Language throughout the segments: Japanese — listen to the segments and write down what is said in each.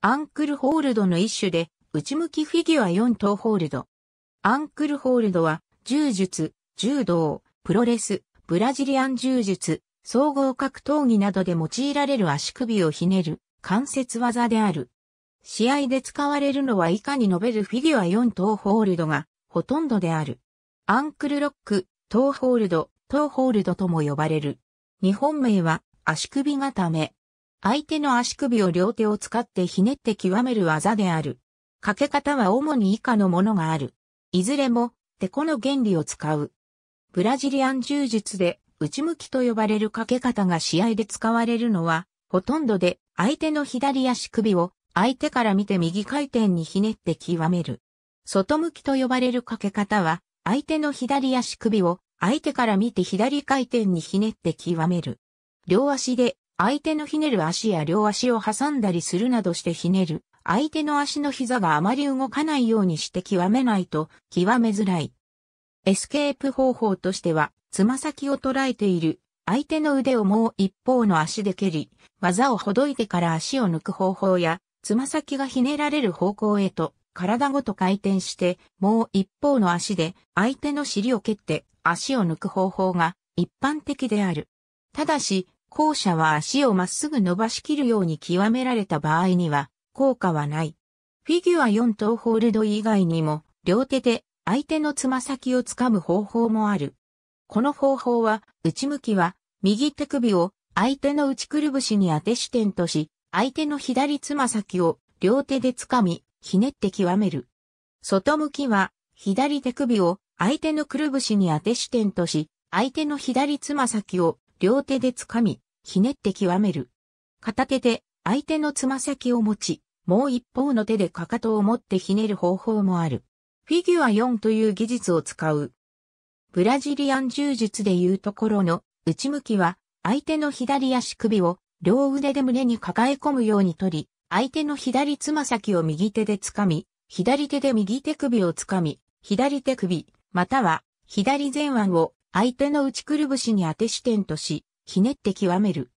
アンクルホールドの一種で、内向きフィギュア4等ホールド。アンクルホールドは、柔術、柔道、プロレス、ブラジリアン柔術、総合格闘技などで用いられる足首をひねる関節技である。試合で使われるのは以下に述べるフィギュア4等ホールドがほとんどである。アンクルロック、等ホールド、等ホールドとも呼ばれる。日本名は足首固め、相手の足首を両手を使ってひねって極める技である。かけ方は主に以下のものがある。いずれも、てこの原理を使う。ブラジリアン柔術で、内向きと呼ばれるかけ方が試合で使われるのは、ほとんどで相手の左足首を相手から見て右回転にひねって極める。外向きと呼ばれるかけ方は、相手の左足首を相手から見て左回転にひねって極める。両足で相手のひねる足や両足を挟んだりするなどしてひねる、相手の足の膝があまり動かないようにして極めないと、極めづらい。エスケープ方法としては、つま先を捉えている、相手の腕をもう一方の足で蹴り、技をほどいてから足を抜く方法や、つま先がひねられる方向へと、体ごと回転して、もう一方の足で、相手の尻を蹴って、足を抜く方法が、一般的である。ただし、後者は足をまっすぐ伸ばしきるように極められた場合には、効果はない。フィギュア4等ホールド以外にも、両手で相手のつま先をつかむ方法もある。この方法は、内向きは、右手首を相手の内くるぶしに当て支点とし、相手の左つま先を両手でつかみ、ひねって極める。外向きは、左手首を相手のくるぶしに当て支点とし、相手の左つま先を両手で掴み、ひねって極める。片手で相手のつま先を持ち、もう一方の手でかかとを持ってひねる方法もある。フィギュア4という技術を使う。ブラジリアン柔術でいうところの内向きは相手の左足首を両腕で胸に抱え込むように取り、相手の左つま先を右手で掴み、左手で右手首を掴み、左手首、または左前腕を相手の内くるぶしに当て支点とし、ひねって極める。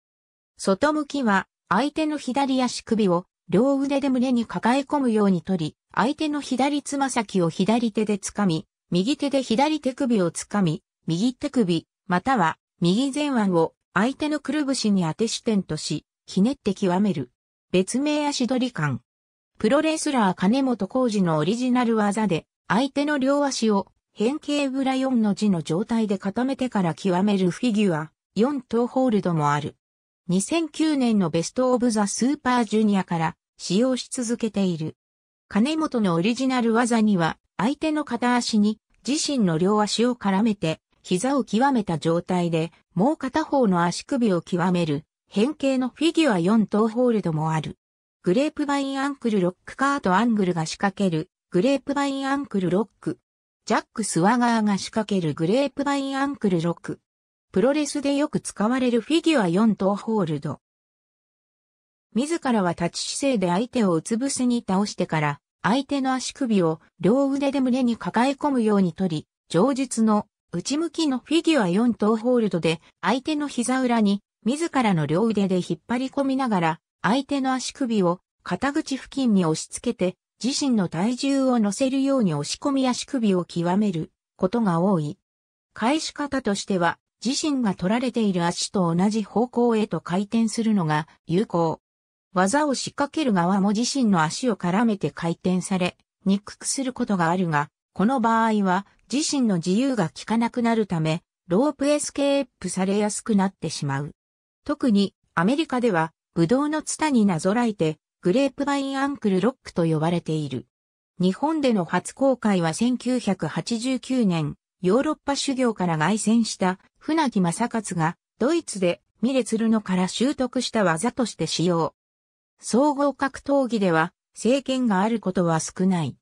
外向きは、相手の左足首を両腕で胸に抱え込むように取り、相手の左つま先を左手で掴み、右手で左手首を掴み、右手首、または右前腕を相手のくるぶしに当て支点とし、ひねって極める。別名足取り感。プロレスラー金本浩二のオリジナル技で、相手の両足を変形ブラ4の字の状態で固めてから極めるフィギュア、4等ホールドもある。2009年のベストオブザスーパージュニアから使用し続けている。金本のオリジナル技には、相手の片足に自身の両足を絡めて、膝を極めた状態で、もう片方の足首を極める、変形のフィギュア4等ホールドもある。グレープバインアンクルロックカートアングルが仕掛ける、グレープバインアンクルロック。ジャック・スワガーが仕掛けるグレープバインアンクル6。プロレスでよく使われるフィギュア4等ホールド。自らは立ち姿勢で相手をうつ伏せに倒してから、相手の足首を両腕で胸に抱え込むように取り、上述の内向きのフィギュア4等ホールドで相手の膝裏に自らの両腕で引っ張り込みながら相手の足首を肩口付近に押し付けて自身の体重を乗せるように押し込み足首を極めることが多い。返し方としては、自身が取られている足と同じ方向へと回転するのが有効。技を仕掛ける側も自身の足を絡めて回転され、憎くくすることがあるが、この場合は自身の自由が効かなくなるため、ロープエスケープされやすくなってしまう。特にアメリカでは、ブドウのツタになぞらえて、グレープバインアンクルロックと呼ばれている。日本での初公開は1989年、ヨーロッパ修行から外旋した船木正勝が、ドイツでミレツルノから習得した技として使用。総合格闘技では、政権があることは少ない。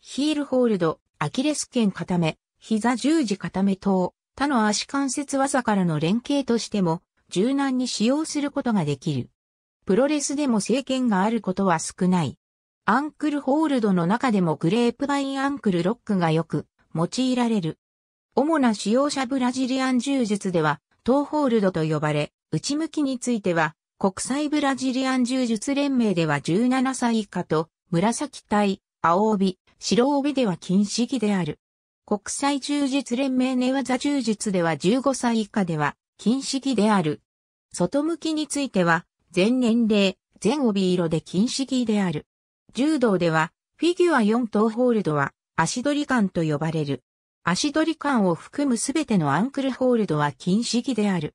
ヒールホールド、アキレス腱固め、膝十字固め等、他の足関節技からの連携としても、柔軟に使用することができる。プロレスでも政権があることは少ない。アンクルホールドの中でもグレープバインアンクルロックがよく用いられる。主な使用者ブラジリアン柔術では、トーホールドと呼ばれ、内向きについては、国際ブラジリアン柔術連盟では17歳以下と、紫帯、青帯、白帯では禁止儀である。国際柔術連盟寝技柔術では15歳以下では禁止儀である。外向きについては、全年齢、全帯色で禁止着である。柔道では、フィギュア4等ホールドは、足取り感と呼ばれる。足取り感を含むすべてのアンクルホールドは禁止着である。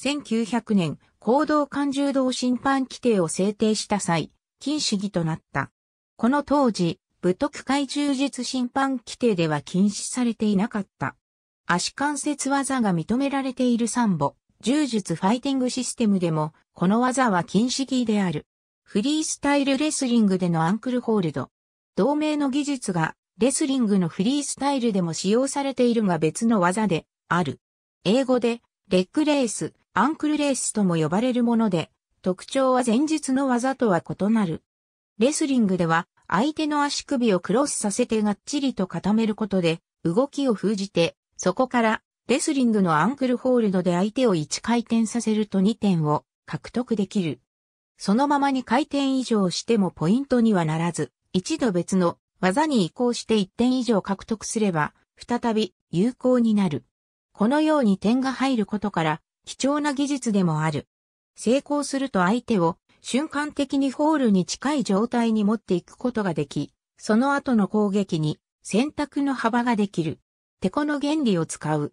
1900年、行動感柔道審判規定を制定した際、禁止着となった。この当時、武徳会柔術審判規定では禁止されていなかった。足関節技が認められている三歩、柔術ファイティングシステムでもこの技は禁止技である。フリースタイルレスリングでのアンクルホールド。同盟の技術がレスリングのフリースタイルでも使用されているが別の技である。英語でレッグレース、アンクルレースとも呼ばれるもので、特徴は前日の技とは異なる。レスリングでは相手の足首をクロスさせてがっちりと固めることで動きを封じて、そこからレスリングのアンクルホールドで相手を1回転させると2点を獲得できる。そのままに回転以上してもポイントにはならず、一度別の技に移行して1点以上獲得すれば、再び有効になる。このように点が入ることから、貴重な技術でもある。成功すると相手を瞬間的にホールに近い状態に持っていくことができ、その後の攻撃に選択の幅ができる。テコの原理を使う。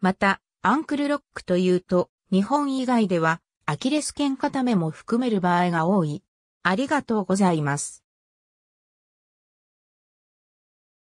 また、アンクルロックというと、日本以外ではアキレス腱固めも含める場合が多い。ありがとうございます。